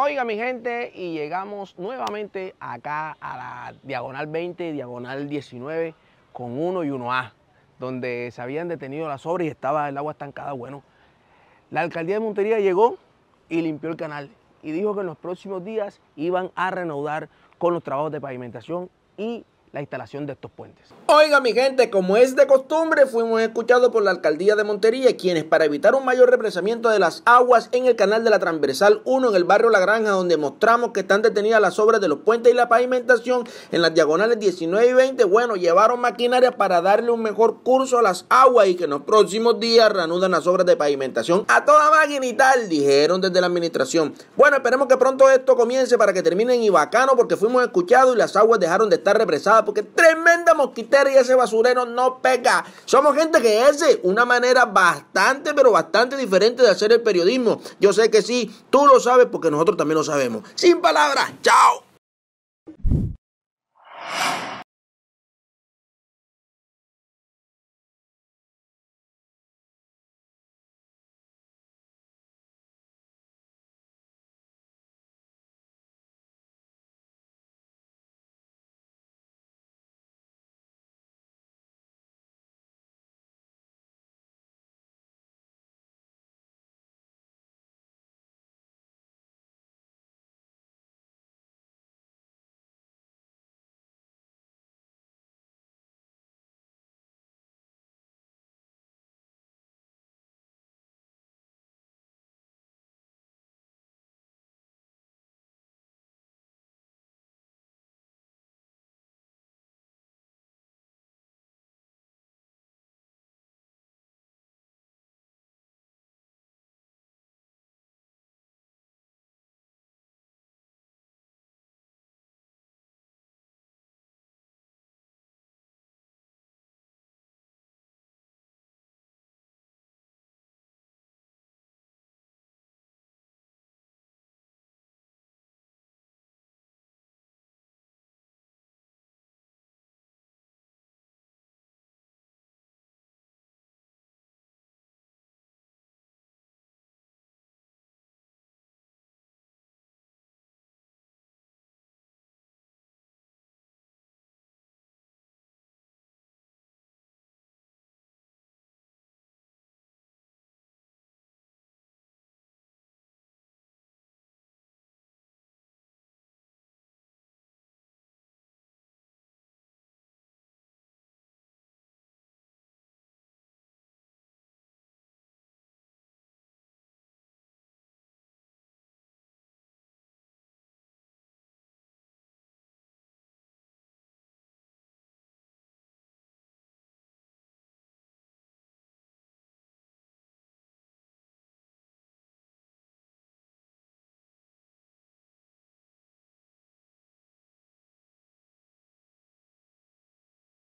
Oiga mi gente, y llegamos nuevamente acá a la diagonal 20, diagonal 19, con 1 y 1A, donde se habían detenido las obras y estaba el agua estancada. Bueno, la alcaldía de Montería llegó y limpió el canal y dijo que en los próximos días iban a reanudar con los trabajos de pavimentación y la instalación de estos puentes. Oiga mi gente, como es de costumbre, fuimos escuchados por la alcaldía de Montería, quienes para evitar un mayor represamiento de las aguas en el canal de la Transversal 1 en el barrio La Granja, donde mostramos que están detenidas las obras de los puentes y la pavimentación en las diagonales 19 y 20, bueno, llevaron maquinaria para darle un mejor curso a las aguas y que en los próximos días reanudan las obras de pavimentación a toda máquina y tal, dijeron desde la administración. Bueno, esperemos que pronto esto comience para que terminen y bacano porque fuimos escuchados y las aguas dejaron de estar represadas porque tremenda mosquitera y ese basurero no pega. Somos gente que es una manera bastante, pero bastante diferente de hacer el periodismo. Yo sé que sí, tú lo sabes porque nosotros también lo sabemos. Sin palabras, chao.